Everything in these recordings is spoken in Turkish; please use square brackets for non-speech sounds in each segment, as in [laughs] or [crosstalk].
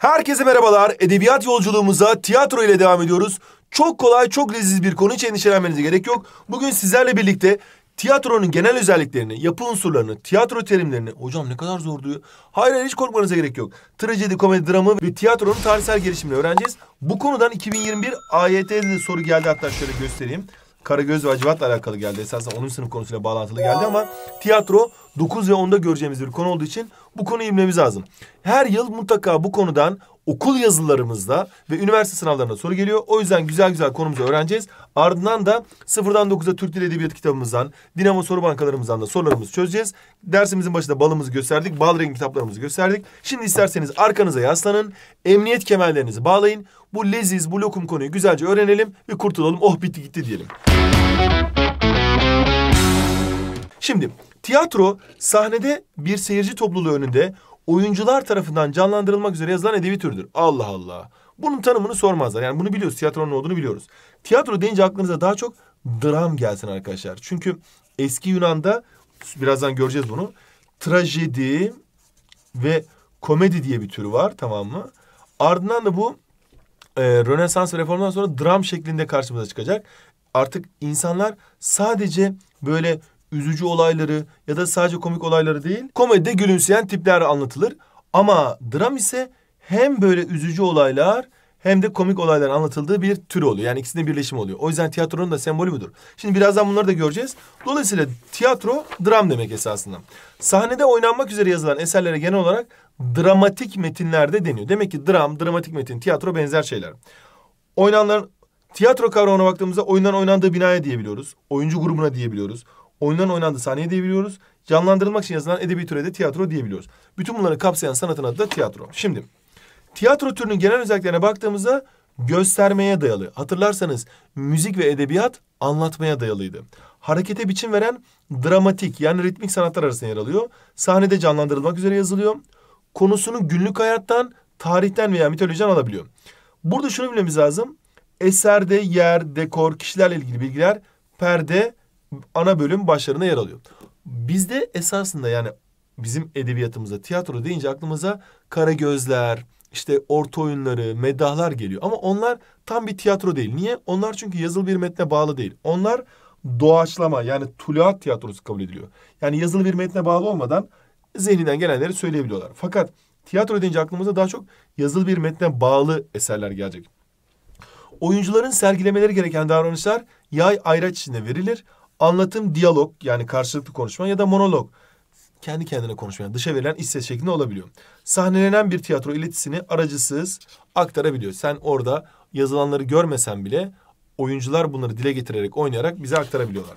Herkese merhabalar. Edebiyat yolculuğumuza tiyatro ile devam ediyoruz. Çok kolay, çok leziz bir konu için endişelenmenize gerek yok. Bugün sizlerle birlikte tiyatronun genel özelliklerini, yapı unsurlarını, tiyatro terimlerini... Hocam ne kadar zordu, Hayır hayır hiç korkmanıza gerek yok. Trajedi, komedi, dramı ve tiyatronun tarihsel gelişimini öğreneceğiz. Bu konudan 2021 AYT'de soru geldi. Hatta şöyle göstereyim. Karagöz ve Hacivat'la alakalı geldi. Esasında 10. sınıf konusuyla bağlantılı geldi ama tiyatro 9 ve 10'da göreceğimiz bir konu olduğu için bu konuyu bilmemiz lazım. Her yıl mutlaka bu konudan okul yazılarımızda ve üniversite sınavlarında soru geliyor. O yüzden güzel güzel konumuzu öğreneceğiz. Ardından da sıfırdan 9'a Türk Dili Edebiyatı kitabımızdan, Dinamo soru bankalarımızdan da sorularımızı çözeceğiz. Dersimizin başında balımızı gösterdik, bal rengi kitaplarımızı gösterdik. Şimdi isterseniz arkanıza yaslanın, emniyet kemerlerinizi bağlayın. Bu leziz, bu lokum konuyu güzelce öğrenelim ve kurtulalım. Oh bitti gitti diyelim. Şimdi Tiyatro sahnede bir seyirci topluluğu önünde oyuncular tarafından canlandırılmak üzere yazılan edebi türdür. Allah Allah. Bunun tanımını sormazlar. Yani bunu biliyoruz. Tiyatronun olduğunu biliyoruz. Tiyatro deyince aklınıza daha çok dram gelsin arkadaşlar. Çünkü eski Yunan'da birazdan göreceğiz bunu. Trajedi ve komedi diye bir tür var tamam mı? Ardından da bu e, Rönesans ve reformdan sonra dram şeklinde karşımıza çıkacak. Artık insanlar sadece böyle üzücü olayları ya da sadece komik olayları değil, komedide gülümseyen tipler anlatılır. Ama dram ise hem böyle üzücü olaylar hem de komik olaylar anlatıldığı bir tür oluyor. Yani ikisinin birleşimi oluyor. O yüzden tiyatronun da sembolü budur. Şimdi birazdan bunları da göreceğiz. Dolayısıyla tiyatro dram demek esasında. Sahnede oynanmak üzere yazılan eserlere genel olarak dramatik metinlerde deniyor. Demek ki dram, dramatik metin, tiyatro benzer şeyler. Oynanların tiyatro kavramına baktığımızda oyundan oynandığı binaya diyebiliyoruz. Oyuncu grubuna diyebiliyoruz oyundan oynandı sahneye diyebiliyoruz. Canlandırılmak için yazılan edebi türe de tiyatro diyebiliyoruz. Bütün bunları kapsayan sanatın adı da tiyatro. Şimdi tiyatro türünün genel özelliklerine baktığımızda göstermeye dayalı. Hatırlarsanız müzik ve edebiyat anlatmaya dayalıydı. Harekete biçim veren dramatik yani ritmik sanatlar arasında yer alıyor. Sahnede canlandırılmak üzere yazılıyor. Konusunu günlük hayattan, tarihten veya mitolojiden alabiliyor. Burada şunu bilmemiz lazım. Eserde yer, dekor, kişilerle ilgili bilgiler perde ana bölüm başlarına yer alıyor. Bizde esasında yani bizim edebiyatımıza tiyatro deyince aklımıza kara gözler, işte orta oyunları, medahlar geliyor. Ama onlar tam bir tiyatro değil. Niye? Onlar çünkü yazılı bir metne bağlı değil. Onlar doğaçlama yani tuluat tiyatrosu kabul ediliyor. Yani yazılı bir metne bağlı olmadan zihninden gelenleri söyleyebiliyorlar. Fakat tiyatro deyince aklımıza daha çok yazılı bir metne bağlı eserler gelecek. Oyuncuların sergilemeleri gereken davranışlar yay ayraç içinde verilir. Anlatım diyalog yani karşılıklı konuşma ya da monolog kendi kendine konuşmayan dışa verilen iş ses şeklinde olabiliyor. Sahnelenen bir tiyatro iletisini aracısız aktarabiliyor. Sen orada yazılanları görmesen bile oyuncular bunları dile getirerek oynayarak bize aktarabiliyorlar.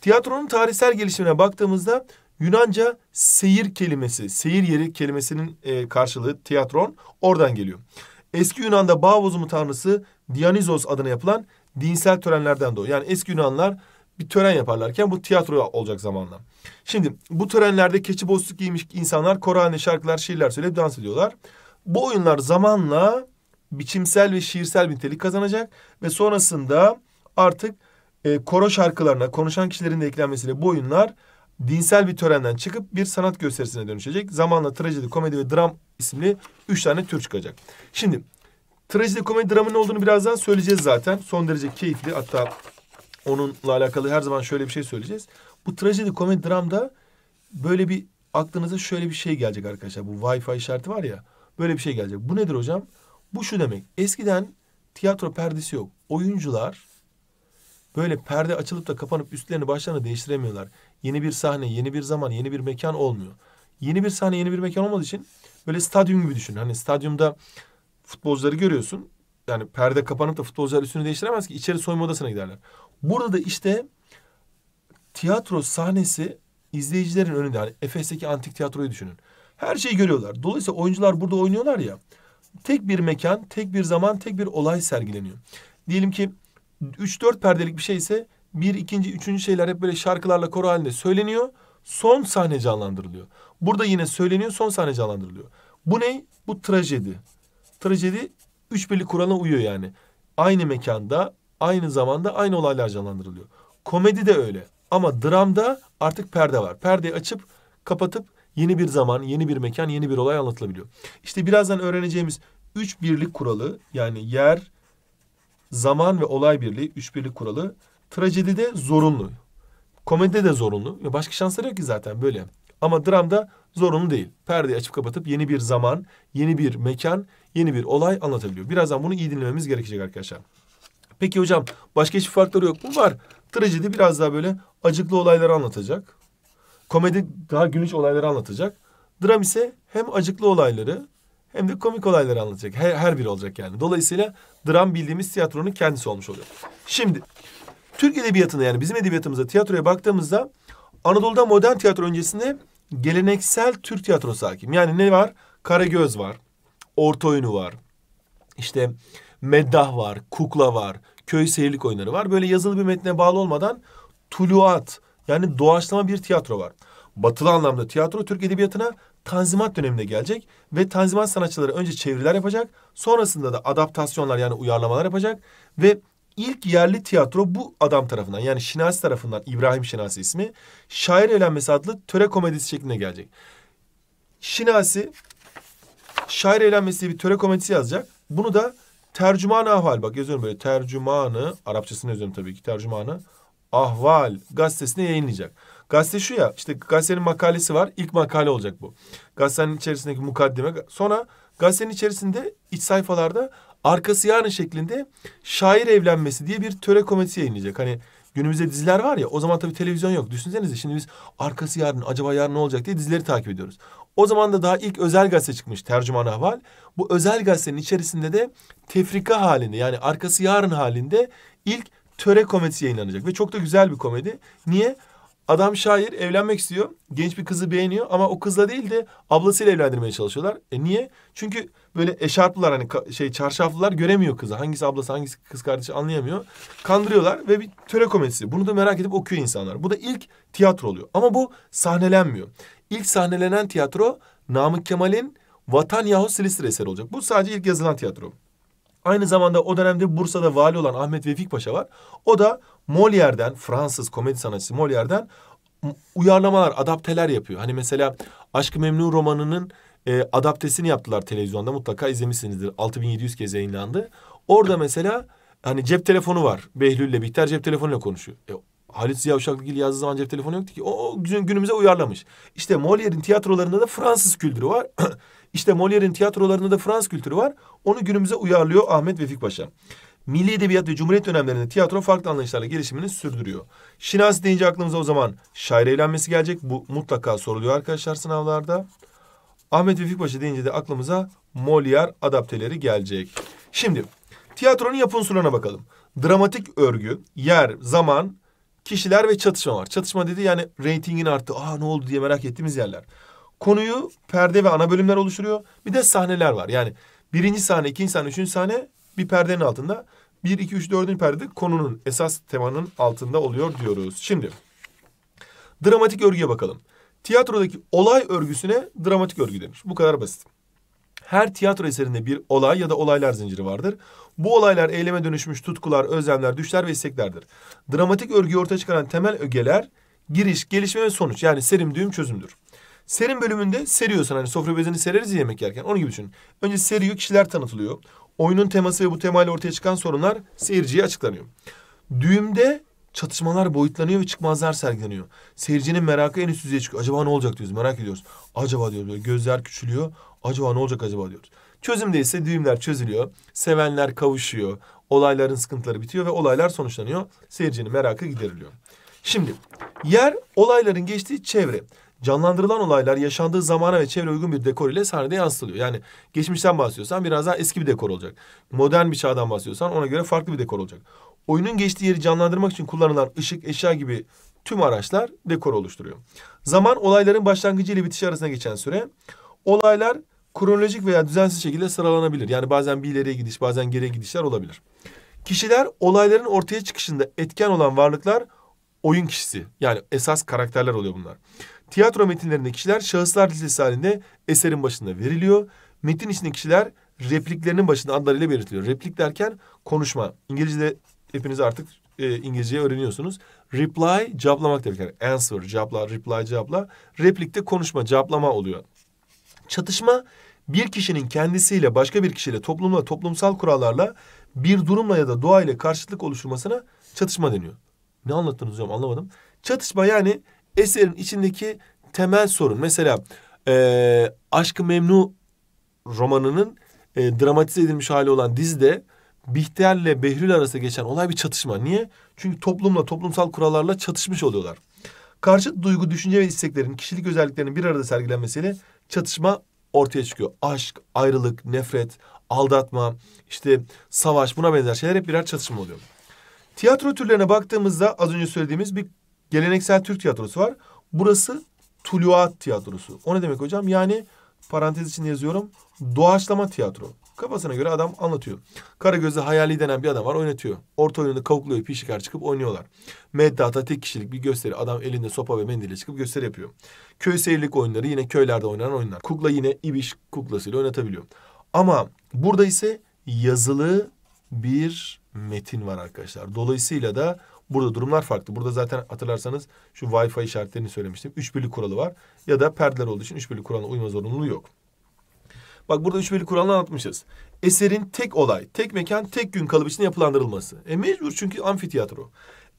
Tiyatronun tarihsel gelişimine baktığımızda Yunanca seyir kelimesi, seyir yeri kelimesinin e, karşılığı tiyatron oradan geliyor. Eski Yunan'da bağ bozumu tanrısı Dionysos adına yapılan dinsel törenlerden doğuyor. Yani eski Yunanlar bir tören yaparlarken bu tiyatro olacak zamanla. Şimdi bu törenlerde keçi bozuk giymiş insanlar Korani şarkılar, şiirler söyleyip dans ediyorlar. Bu oyunlar zamanla biçimsel ve şiirsel bir nitelik kazanacak ve sonrasında artık e, koro şarkılarına konuşan kişilerin de eklenmesiyle bu oyunlar dinsel bir törenden çıkıp bir sanat gösterisine dönüşecek. Zamanla trajedi, komedi ve dram isimli üç tane tür çıkacak. Şimdi trajedi, komedi, dramın ne olduğunu birazdan söyleyeceğiz zaten. Son derece keyifli hatta onunla alakalı her zaman şöyle bir şey söyleyeceğiz. Bu trajedi komedi dramda böyle bir aklınıza şöyle bir şey gelecek arkadaşlar. Bu Wi-Fi işareti var ya. Böyle bir şey gelecek. Bu nedir hocam? Bu şu demek. Eskiden tiyatro perdesi yok. Oyuncular böyle perde açılıp da kapanıp üstlerini başlarını değiştiremiyorlar. Yeni bir sahne, yeni bir zaman, yeni bir mekan olmuyor. Yeni bir sahne, yeni bir mekan olmadığı için böyle stadyum gibi düşün. Hani stadyumda futbolcuları görüyorsun yani perde kapanıp da futbolcular üstünü değiştiremez ki içeri soyma odasına giderler. Burada da işte tiyatro sahnesi izleyicilerin önünde. Yani Efes'teki antik tiyatroyu düşünün. Her şeyi görüyorlar. Dolayısıyla oyuncular burada oynuyorlar ya. Tek bir mekan, tek bir zaman, tek bir olay sergileniyor. Diyelim ki üç dört perdelik bir şey ise bir, ikinci, üçüncü şeyler hep böyle şarkılarla koro halinde söyleniyor. Son sahne canlandırılıyor. Burada yine söyleniyor, son sahne canlandırılıyor. Bu ne? Bu trajedi. Trajedi Üç birlik Kur'an'a uyuyor yani. Aynı mekanda, aynı zamanda aynı olaylar canlandırılıyor. Komedi de öyle. Ama dramda artık perde var. Perdeyi açıp kapatıp yeni bir zaman, yeni bir mekan, yeni bir olay anlatılabiliyor. İşte birazdan öğreneceğimiz üç birlik kuralı yani yer, zaman ve olay birliği üç birlik kuralı trajedide zorunlu. Komedide de zorunlu. başka şansları yok ki zaten böyle. Ama dramda zorunlu değil. Perdeyi açıp kapatıp yeni bir zaman, yeni bir mekan, yeni bir olay anlatabiliyor. Birazdan bunu iyi dinlememiz gerekecek arkadaşlar. Peki hocam başka hiçbir farkları yok mu? Var. Trajedi biraz daha böyle acıklı olayları anlatacak. Komedi daha gülünç olayları anlatacak. Dram ise hem acıklı olayları hem de komik olayları anlatacak. Her, her biri olacak yani. Dolayısıyla dram bildiğimiz tiyatronun kendisi olmuş oluyor. Şimdi Türk edebiyatına yani bizim edebiyatımıza tiyatroya baktığımızda Anadolu'da modern tiyatro öncesinde geleneksel Türk tiyatrosu hakim. Yani ne var? Karagöz var orta oyunu var. İşte meddah var, kukla var, köy seyirlik oyunları var. Böyle yazılı bir metne bağlı olmadan tuluat yani doğaçlama bir tiyatro var. Batılı anlamda tiyatro Türk edebiyatına Tanzimat döneminde gelecek ve Tanzimat sanatçıları önce çeviriler yapacak, sonrasında da adaptasyonlar yani uyarlamalar yapacak ve ilk yerli tiyatro bu adam tarafından yani Şinasi tarafından İbrahim Şinasi ismi şair eğlenmesi adlı töre komedisi şeklinde gelecek. Şinasi Şair eğlenmesi bir töre komedisi yazacak. Bunu da tercüman ahval. Bak yazıyorum böyle tercümanı. Arapçasını yazıyorum tabii ki tercümanı. Ahval gazetesine yayınlayacak. Gazete şu ya işte gazetenin makalesi var. ilk makale olacak bu. Gazetenin içerisindeki mukaddime. Sonra gazetenin içerisinde iç sayfalarda arkası yarın şeklinde şair evlenmesi diye bir töre komedisi yayınlayacak. Hani günümüzde diziler var ya o zaman tabii televizyon yok. Düşünsenize şimdi biz arkası yarın acaba yarın ne olacak diye dizileri takip ediyoruz. O zaman da daha ilk özel gazete çıkmış tercüman ahval. Bu özel gazetenin içerisinde de tefrika halinde yani arkası yarın halinde ilk töre komedisi yayınlanacak. Ve çok da güzel bir komedi. Niye? Adam şair evlenmek istiyor. Genç bir kızı beğeniyor ama o kızla değil de ablasıyla evlendirmeye çalışıyorlar. E niye? Çünkü böyle eşarplılar hani şey çarşaflılar göremiyor kızı. Hangisi ablası hangisi kız kardeşi anlayamıyor. Kandırıyorlar ve bir töre komedisi. Bunu da merak edip okuyor insanlar. Bu da ilk tiyatro oluyor. Ama bu sahnelenmiyor ilk sahnelenen tiyatro Namık Kemal'in Vatan yahu Silistre eseri olacak. Bu sadece ilk yazılan tiyatro. Aynı zamanda o dönemde Bursa'da vali olan Ahmet Vefik Paşa var. O da Molière'den, Fransız komedi sanatçısı Molière'den uyarlamalar, adapteler yapıyor. Hani mesela Aşk-ı Memnu romanının e, adaptesini yaptılar televizyonda. Mutlaka izlemişsinizdir. 6700 kez yayınlandı. Orada mesela hani cep telefonu var. Behlül'le Bihter cep telefonuyla konuşuyor. E, Halit Ziya Uşaklıgil yazdığı zaman cep telefonu yoktu ki. O günümüze uyarlamış. İşte Molière'in tiyatrolarında da Fransız kültürü var. [clears throat] İşte Molière'in tiyatrolarında da Fransız kültürü var. Onu günümüze uyarlıyor Ahmet Vefik Paşa. Milli Edebiyat ve Cumhuriyet dönemlerinde tiyatro farklı anlayışlarla gelişimini sürdürüyor. Şinasi deyince aklımıza o zaman şair eğlenmesi gelecek. Bu mutlaka soruluyor arkadaşlar sınavlarda. Ahmet Vefik Paşa deyince de aklımıza Molière adapteleri gelecek. Şimdi tiyatronun yapı unsurlarına bakalım. Dramatik örgü, yer, zaman, kişiler ve çatışma var. Çatışma dedi yani reytingin arttı. Aa ne oldu diye merak ettiğimiz yerler. Konuyu perde ve ana bölümler oluşturuyor. Bir de sahneler var. Yani birinci sahne, ikinci sahne, üçüncü sahne bir perdenin altında. Bir, iki, üç, dördüncü perde konunun esas temanın altında oluyor diyoruz. Şimdi dramatik örgüye bakalım. Tiyatrodaki olay örgüsüne dramatik örgü denir. Bu kadar basit. Her tiyatro eserinde bir olay ya da olaylar zinciri vardır. Bu olaylar eyleme dönüşmüş tutkular, özlemler, düşler ve isteklerdir. Dramatik örgüyü ortaya çıkaran temel ögeler giriş, gelişme ve sonuç. Yani serim, düğüm, çözümdür. Serim bölümünde seriyorsun hani sofra bezini sereriz yemek yerken. Onun gibi düşün. Önce seriyor, kişiler tanıtılıyor. Oyunun teması ve bu temayla ortaya çıkan sorunlar seyirciye açıklanıyor. Düğümde çatışmalar boyutlanıyor ve çıkmazlar sergileniyor. Seyircinin merakı en üst düzeye çıkıyor. Acaba ne olacak diyoruz merak ediyoruz. Acaba diyoruz böyle gözler küçülüyor. Acaba ne olacak acaba diyoruz. Çözümde ise düğümler çözülüyor. Sevenler kavuşuyor. Olayların sıkıntıları bitiyor ve olaylar sonuçlanıyor. Seyircinin merakı gideriliyor. Şimdi yer olayların geçtiği çevre. Canlandırılan olaylar yaşandığı zamana ve çevre uygun bir dekor ile sahnede yansıtılıyor. Yani geçmişten bahsediyorsan biraz daha eski bir dekor olacak. Modern bir çağdan bahsediyorsan ona göre farklı bir dekor olacak oyunun geçtiği yeri canlandırmak için kullanılan ışık, eşya gibi tüm araçlar dekor oluşturuyor. Zaman olayların başlangıcı ile bitişi arasında geçen süre. Olaylar kronolojik veya düzensiz şekilde sıralanabilir. Yani bazen bir ileriye gidiş, bazen geriye gidişler olabilir. Kişiler olayların ortaya çıkışında etken olan varlıklar oyun kişisi. Yani esas karakterler oluyor bunlar. Tiyatro metinlerinde kişiler şahıslar listesi halinde eserin başında veriliyor. Metin içinde kişiler repliklerinin başında adlarıyla belirtiliyor. Replik derken konuşma. İngilizce'de hepiniz artık e, İngilizceyi öğreniyorsunuz. Reply cevaplamak demek. Yani answer, cevapla, reply, cevapla. Replikte konuşma, cevaplama oluyor. Çatışma bir kişinin kendisiyle başka bir kişiyle toplumla toplumsal kurallarla bir durumla ya da doğa ile karşıtlık oluşturmasına çatışma deniyor. Ne anlattınız hocam anlamadım. Çatışma yani eserin içindeki temel sorun. Mesela e, Aşkı Memnu romanının e, dramatize edilmiş hali olan dizide Bihtiyar'la Behlül arası geçen olay bir çatışma. Niye? Çünkü toplumla, toplumsal kurallarla çatışmış oluyorlar. Karşıt duygu, düşünce ve isteklerin, kişilik özelliklerinin bir arada sergilenmesiyle çatışma ortaya çıkıyor. Aşk, ayrılık, nefret, aldatma, işte savaş buna benzer şeyler hep birer çatışma oluyor. Tiyatro türlerine baktığımızda az önce söylediğimiz bir geleneksel Türk tiyatrosu var. Burası Tuluat tiyatrosu. O ne demek hocam? Yani parantez içinde yazıyorum doğaçlama tiyatro. Kafasına göre adam anlatıyor. Karagöz'de hayali denen bir adam var oynatıyor. Orta oyununu kavukluyor pişikar çıkıp oynuyorlar. Meddata tek kişilik bir gösteri. Adam elinde sopa ve mendille çıkıp gösteri yapıyor. Köy seyirlik oyunları yine köylerde oynanan oyunlar. Kukla yine ibiş kuklasıyla oynatabiliyor. Ama burada ise yazılı bir metin var arkadaşlar. Dolayısıyla da burada durumlar farklı. Burada zaten hatırlarsanız şu Wi-Fi işaretlerini söylemiştim. Üç birlik kuralı var. Ya da perdeler olduğu için üç birlik kuralına uyma zorunluluğu yok. Bak burada üç belli kuralını anlatmışız. Eserin tek olay, tek mekan, tek gün kalıp içinde yapılandırılması. E mecbur çünkü amfiteyatro.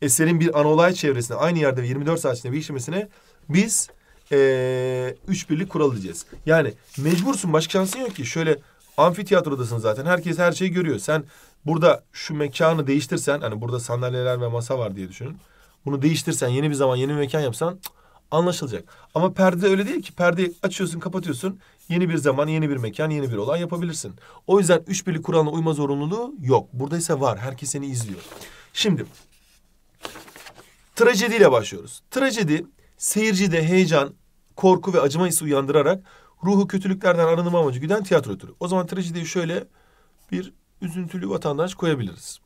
Eserin bir ana olay çevresinde aynı yerde 24 saat içinde değişmesine biz ee, üç birlik kural diyeceğiz. Yani mecbursun başka şansın yok ki. Şöyle amfiteyatrodasın zaten. Herkes her şeyi görüyor. Sen burada şu mekanı değiştirsen hani burada sandalyeler ve masa var diye düşünün. Bunu değiştirsen yeni bir zaman yeni bir mekan yapsan anlaşılacak. Ama perde öyle değil ki. Perdeyi açıyorsun kapatıyorsun. Yeni bir zaman, yeni bir mekan, yeni bir olay yapabilirsin. O yüzden üç birlik kuralına uyma zorunluluğu yok. ise var. Herkes seni izliyor. Şimdi trajediyle başlıyoruz. Trajedi seyircide heyecan, korku ve acıma hissi uyandırarak ruhu kötülüklerden arınma amacı güden tiyatro türü. O zaman trajediyi şöyle bir üzüntülü vatandaş koyabiliriz.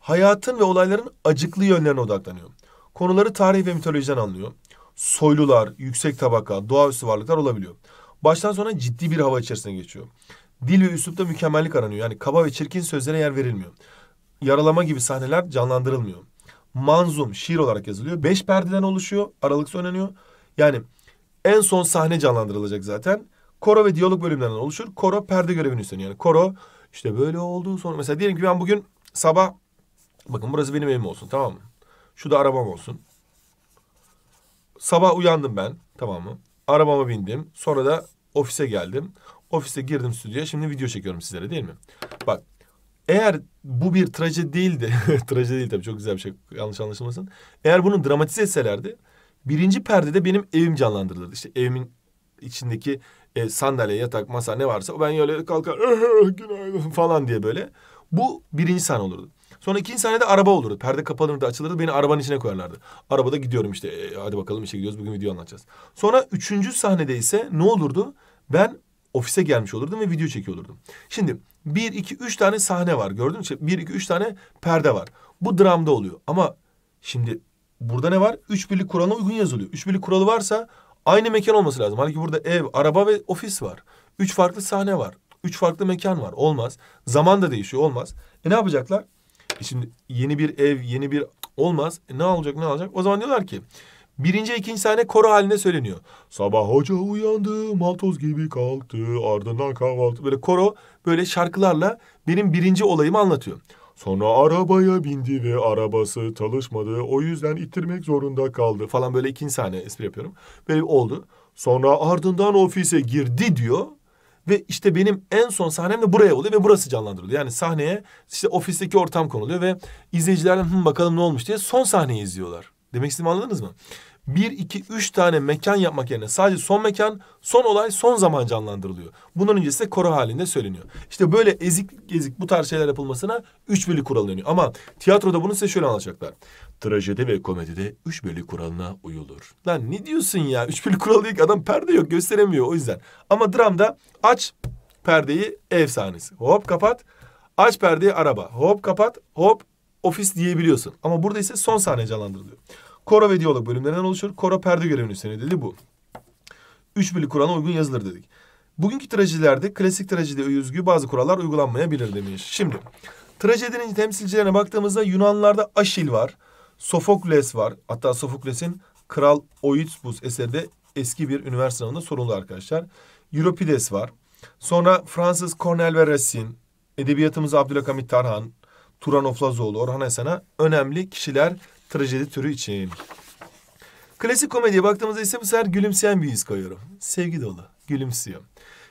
Hayatın ve olayların acıklı yönlerine odaklanıyor. Konuları tarih ve mitolojiden anlıyor. Soylular, yüksek tabaka, doğaüstü varlıklar olabiliyor baştan sona ciddi bir hava içerisine geçiyor. Dil ve üslupta mükemmellik aranıyor. Yani kaba ve çirkin sözlere yer verilmiyor. Yaralama gibi sahneler canlandırılmıyor. Manzum şiir olarak yazılıyor. Beş perdeden oluşuyor. Aralıksız oynanıyor. Yani en son sahne canlandırılacak zaten. Koro ve diyalog bölümlerinden oluşur. Koro perde görevini üstleniyor. Yani koro işte böyle oldu sonra mesela diyelim ki ben bugün sabah bakın burası benim evim olsun tamam mı? Şu da arabam olsun. Sabah uyandım ben tamam mı? Arabama bindim. Sonra da ofise geldim. Ofise girdim stüdyoya. Şimdi video çekiyorum sizlere değil mi? Bak eğer bu bir trajedi değildi. [laughs] trajedi değil tabii çok güzel bir şey. Yanlış anlaşılmasın. Eğer bunu dramatize etselerdi. Birinci perdede benim evim canlandırılırdı. İşte evimin içindeki e, sandalye, yatak, masa ne varsa ben öyle kalkar öh, öh, günaydın falan diye böyle. Bu birinci sahne olurdu. Sonra ikinci sahnede araba olurdu. Perde kapanırdı, açılırdı. Beni arabanın içine koyarlardı. Arabada gidiyorum işte. E, hadi bakalım işe gidiyoruz. Bugün video anlatacağız. Sonra üçüncü sahnede ise ne olurdu? Ben ofise gelmiş olurdum ve video çekiyor Şimdi bir, iki, üç tane sahne var. Gördün mü? bir, iki, üç tane perde var. Bu dramda oluyor. Ama şimdi burada ne var? Üç birlik kuralına uygun yazılıyor. Üç birlik kuralı varsa aynı mekan olması lazım. Halbuki burada ev, araba ve ofis var. Üç farklı sahne var. Üç farklı mekan var. Olmaz. Zaman da değişiyor. Olmaz. E ne yapacaklar? E şimdi yeni bir ev, yeni bir olmaz. E ne alacak, ne alacak? O zaman diyorlar ki Birinci, ikinci sahne koro halinde söyleniyor. Sabah hoca uyandı, maltoz gibi kalktı, ardından kahvaltı. Böyle koro böyle şarkılarla benim birinci olayımı anlatıyor. Sonra arabaya bindi ve arabası çalışmadı. O yüzden ittirmek zorunda kaldı falan böyle ikinci sahne espri yapıyorum. Böyle oldu. Sonra ardından ofise girdi diyor. Ve işte benim en son sahnem de buraya oluyor ve burası canlandırılıyor. Yani sahneye işte ofisteki ortam konuluyor ve izleyicilerden Hı, bakalım ne olmuş diye son sahneyi izliyorlar. Demek istediğimi anladınız mı? bir, iki, üç tane mekan yapmak yerine sadece son mekan, son olay, son zaman canlandırılıyor. bunun öncesi de koro halinde söyleniyor. İşte böyle ezik ezik bu tarz şeyler yapılmasına üç bölü kuralı deniyor. Ama tiyatroda bunu size şöyle anlatacaklar. Trajedi ve komedide üç bölü kuralına uyulur. Lan ne diyorsun ya? Üç bölü kuralı değil ki adam perde yok gösteremiyor o yüzden. Ama dramda aç perdeyi ev Hop kapat. Aç perdeyi araba. Hop kapat. Hop ofis diyebiliyorsun. Ama burada ise son sahne canlandırılıyor. Koro ve diyalog bölümlerinden oluşur. Koro perde görevini üstlenir dedi bu. Üç bölü Kur'an'a uygun yazılır dedik. Bugünkü trajedilerde klasik trajedide özgü bazı kurallar uygulanmayabilir demiş. Şimdi trajedinin temsilcilerine baktığımızda Yunanlarda Aşil var. Sofokles var. Hatta Sofokles'in Kral Oitbus eserde eski bir üniversite sınavında soruldu arkadaşlar. Euripides var. Sonra Fransız Cornel ve Racine, edebiyatımız Abdülhamit Tarhan, Turan Oflazoğlu, Orhan Esen'e önemli kişiler trajedi türü için. Klasik komediye baktığımızda ise bu sefer gülümseyen bir yüz koyuyorum. Sevgi dolu, gülümsüyor.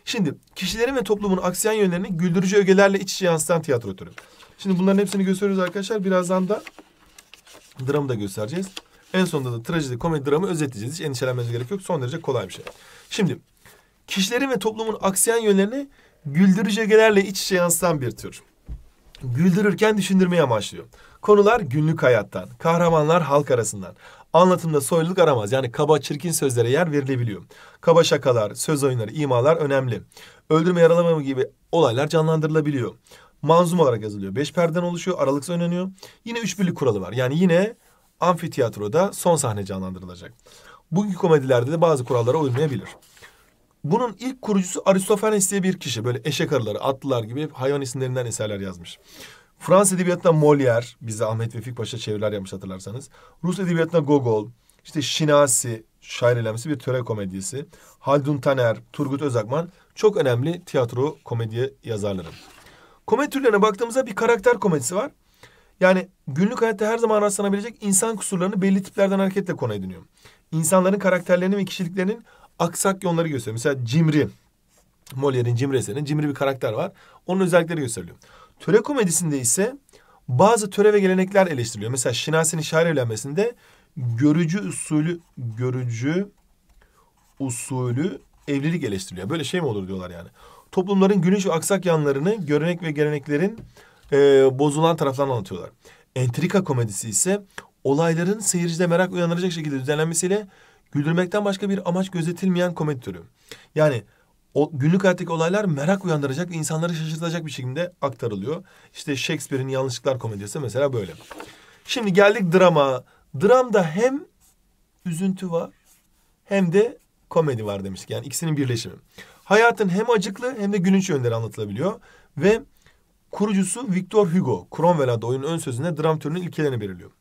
Şimdi kişilerin ve toplumun aksiyen yönlerini güldürücü ögelerle iç içe yansıtan tiyatro türü. Şimdi bunların hepsini gösteriyoruz arkadaşlar. Birazdan da dramı da göstereceğiz. En sonunda da trajedi, komedi, dramı özetleyeceğiz. Hiç endişelenmenize gerek yok. Son derece kolay bir şey. Şimdi kişilerin ve toplumun aksiyen yönlerini güldürücü ögelerle iç içe yansıtan bir tür. Güldürürken düşündürmeyi amaçlıyor. Konular günlük hayattan, kahramanlar halk arasından. Anlatımda soyluluk aramaz. Yani kaba çirkin sözlere yer verilebiliyor. Kaba şakalar, söz oyunları, imalar önemli. Öldürme yaralama gibi olaylar canlandırılabiliyor. Manzum olarak yazılıyor. Beş perden oluşuyor, aralıksız oynanıyor. Yine üç birlik kuralı var. Yani yine amfiteyatroda son sahne canlandırılacak. Bugünkü komedilerde de bazı kurallara uymayabilir. Bunun ilk kurucusu Aristofanes diye bir kişi. Böyle eşek arıları, atlılar gibi hayvan isimlerinden eserler yazmış. Fransız edebiyatına Molière, bize Ahmet Vefik Paşa çeviriler yapmış hatırlarsanız. Rus edebiyatına Gogol, işte Şinasi, şair elemsi bir töre komedisi. Haldun Taner, Turgut Özakman çok önemli tiyatro komediye yazarları. Komedi türlerine baktığımızda bir karakter komedisi var. Yani günlük hayatta her zaman rastlanabilecek insan kusurlarını belli tiplerden hareketle konu ediniyor. İnsanların karakterlerini ve kişiliklerinin aksak yönleri gösteriyor. Mesela Cimri, Molière'in Cimri eserinin Cimri bir karakter var. Onun özellikleri gösteriliyor. Töre komedisinde ise bazı töre ve gelenekler eleştiriliyor. Mesela Şinasi'nin şair evlenmesinde görücü usulü görücü usulü evlilik eleştiriliyor. Böyle şey mi olur diyorlar yani. Toplumların gülünç ve aksak yanlarını görenek ve geleneklerin e, bozulan taraflarını anlatıyorlar. Entrika komedisi ise olayların seyircide merak uyandıracak şekilde düzenlenmesiyle güldürmekten başka bir amaç gözetilmeyen komedi türü. Yani o günlük hayattaki olaylar merak uyandıracak ve insanları şaşırtacak bir şekilde aktarılıyor. İşte Shakespeare'in Yanlışlıklar komedisi mesela böyle. Şimdi geldik drama. Dramda hem üzüntü var hem de komedi var demiştik. Yani ikisinin birleşimi. Hayatın hem acıklı hem de gülünç yönleri anlatılabiliyor. Ve kurucusu Victor Hugo, Cromwell adlı oyunun ön sözünde dram türünün ilkelerini belirliyor.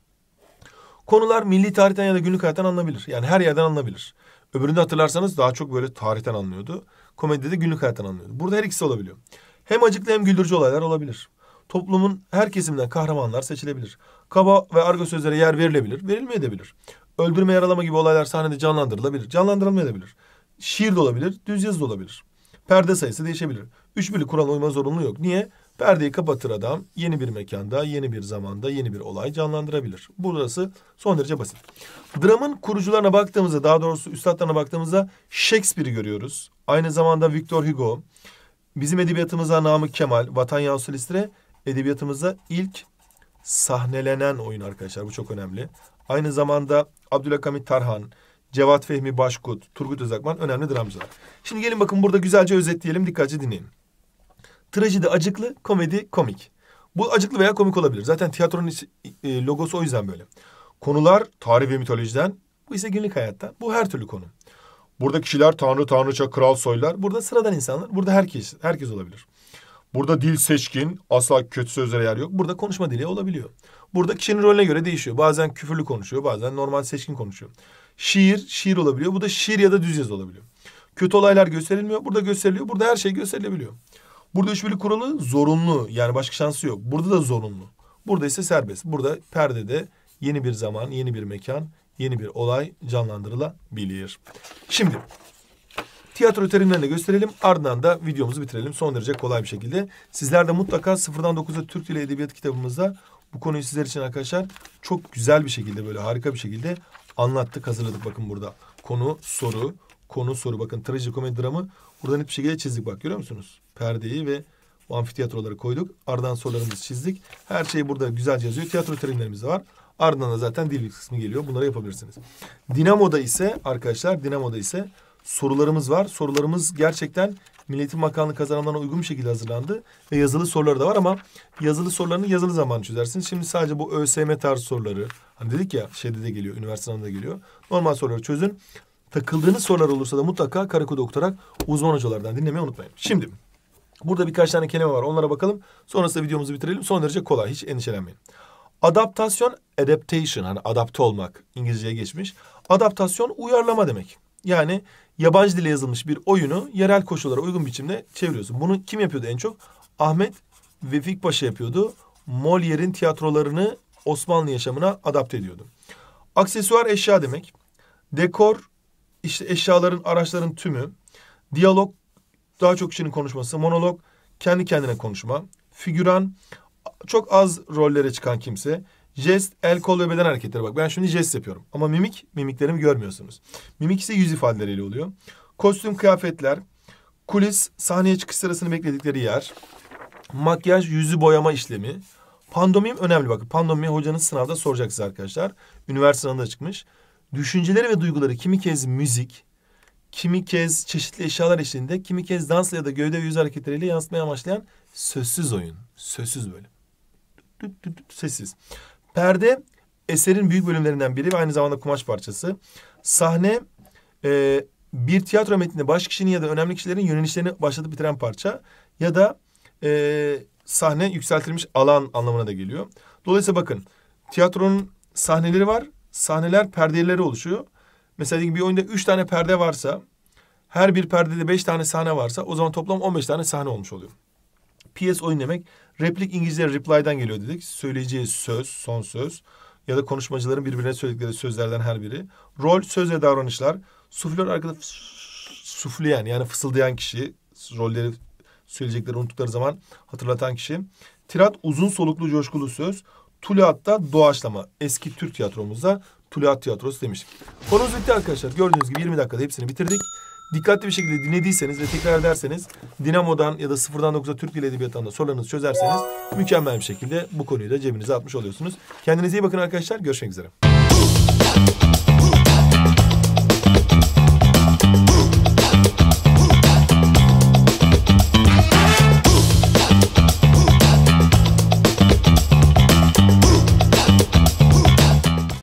Konular milli tarihten ya da günlük hayattan anılabilir. Yani her yerden anılabilir. Öbüründe hatırlarsanız daha çok böyle tarihten anlıyordu komedide de günlük hayattan anlıyordu. Burada her ikisi olabiliyor. Hem acıklı hem güldürücü olaylar olabilir. Toplumun her kesiminden kahramanlar seçilebilir. Kaba ve argo sözlere yer verilebilir, verilmeyebilir. Öldürme, yaralama gibi olaylar sahnede canlandırılabilir, canlandırılmayabilir. Şiir de olabilir, düz yazı da olabilir. Perde sayısı değişebilir. Üç birlik kural uyma zorunlu yok. Niye? Perdeyi kapatır adam yeni bir mekanda, yeni bir zamanda, yeni bir olay canlandırabilir. Burası son derece basit. Dramın kurucularına baktığımızda, daha doğrusu üstadlarına baktığımızda Shakespeare'i görüyoruz. Aynı zamanda Victor Hugo. Bizim edebiyatımıza namı Kemal, Vatan Yavuz Silistre edebiyatımızda ilk sahnelenen oyun arkadaşlar. Bu çok önemli. Aynı zamanda Abdülhakamit Tarhan, Cevat Fehmi Başkut, Turgut Özakman önemli dramcılar. Şimdi gelin bakın burada güzelce özetleyelim, dikkatli dinleyin. Trajedi acıklı, komedi komik. Bu acıklı veya komik olabilir. Zaten tiyatronun e, logosu o yüzden böyle. Konular tarih ve mitolojiden, bu ise günlük hayatta Bu her türlü konu. Burada kişiler tanrı, tanrıça, kral, soylar. Burada sıradan insanlar. Burada herkes, herkes olabilir. Burada dil seçkin, asla kötü sözlere yer yok. Burada konuşma dili olabiliyor. Burada kişinin rolüne göre değişiyor. Bazen küfürlü konuşuyor, bazen normal seçkin konuşuyor. Şiir, şiir olabiliyor. Bu da şiir ya da düz yazı olabiliyor. Kötü olaylar gösterilmiyor. Burada gösteriliyor. Burada her şey gösterilebiliyor. Burada üç kuralı zorunlu. Yani başka şansı yok. Burada da zorunlu. Burada ise serbest. Burada perdede yeni bir zaman, yeni bir mekan, yeni bir olay canlandırılabilir. Şimdi tiyatro terimlerini gösterelim. Ardından da videomuzu bitirelim. Son derece kolay bir şekilde. Sizler de mutlaka sıfırdan dokuz'a Türk Dili Edebiyat kitabımızda bu konuyu sizler için arkadaşlar çok güzel bir şekilde böyle harika bir şekilde anlattık, hazırladık. Bakın burada konu, soru, konu, soru. Bakın trajikomedi dramı buradan hiçbir bir şekilde çizdik. Bak görüyor musunuz? Perdeyi ve amfiteyatroları koyduk. Ardından sorularımızı çizdik. Her şeyi burada güzelce yazıyor. Tiyatro terimlerimiz de var. Ardından da zaten dil bilgisi kısmı geliyor. Bunları yapabilirsiniz. Dinamo'da ise arkadaşlar Dinamo'da ise sorularımız var. Sorularımız gerçekten Milletin Bakanlığı kazananlarına uygun bir şekilde hazırlandı. Ve yazılı soruları da var ama yazılı sorularını yazılı zaman çözersiniz. Şimdi sadece bu ÖSM tarzı soruları hani dedik ya şeyde de geliyor, üniversite sınavında geliyor. Normal soruları çözün. Takıldığınız sorular olursa da mutlaka karakoda okutarak uzman hocalardan dinlemeyi unutmayın. Şimdi burada birkaç tane kelime var onlara bakalım. Sonrasında videomuzu bitirelim. Son derece kolay hiç endişelenmeyin. Adaptasyon adaptation hani adapte olmak İngilizceye geçmiş. Adaptasyon uyarlama demek. Yani yabancı dile yazılmış bir oyunu yerel koşullara uygun biçimde çeviriyorsun. Bunu kim yapıyordu en çok? Ahmet Vefik Paşa yapıyordu. Molière'in tiyatrolarını Osmanlı yaşamına adapte ediyordu. Aksesuar eşya demek. Dekor işte eşyaların, araçların tümü. Diyalog daha çok kişinin konuşması. Monolog kendi kendine konuşma. Figüran çok az rollere çıkan kimse. Jest, el, kol ve beden hareketleri. Bak ben şimdi jest yapıyorum. Ama mimik, mimiklerimi görmüyorsunuz. Mimik ise yüz ifadeleriyle oluyor. Kostüm, kıyafetler, kulis, sahneye çıkış sırasını bekledikleri yer, makyaj, yüzü boyama işlemi, pandomim önemli. Bakın pandomimi hocanız sınavda soracak size arkadaşlar. Üniversite sınavında çıkmış. Düşünceleri ve duyguları kimi kez müzik, kimi kez çeşitli eşyalar eşliğinde, kimi kez dansla ya da gövde ve yüz hareketleriyle yansıtmaya amaçlayan sözsüz oyun. Sözsüz bölüm düt düt düt sessiz. Perde eserin büyük bölümlerinden biri ve aynı zamanda kumaş parçası. Sahne e, bir tiyatro metninde baş kişinin ya da önemli kişilerin yönelişlerini başlatıp bitiren parça ya da e, sahne yükseltilmiş alan anlamına da geliyor. Dolayısıyla bakın tiyatronun sahneleri var. Sahneler perdeleri oluşuyor. Mesela bir oyunda üç tane perde varsa her bir perdede beş tane sahne varsa o zaman toplam on beş tane sahne olmuş oluyor. PS oyun demek Replik İngilizce reply'dan geliyor dedik. Söyleyeceği söz, son söz ya da konuşmacıların birbirine söyledikleri sözlerden her biri. Rol söz ve davranışlar. Suflör arkada sufleyen yani fısıldayan kişi. Rolleri söyleyecekleri unuttukları zaman hatırlatan kişi. Tirat uzun soluklu coşkulu söz. Tuluat'ta doğaçlama. Eski Türk tiyatromuzda Tuluat tiyatrosu demiştik. Konumuz bitti arkadaşlar. Gördüğünüz gibi 20 dakikada hepsini bitirdik dikkatli bir şekilde dinlediyseniz ve tekrar ederseniz Dinamo'dan ya da sıfırdan dokuza Türk Dili edebiyatında sorularınızı çözerseniz mükemmel bir şekilde bu konuyu da cebinize atmış oluyorsunuz. Kendinize iyi bakın arkadaşlar. Görüşmek üzere.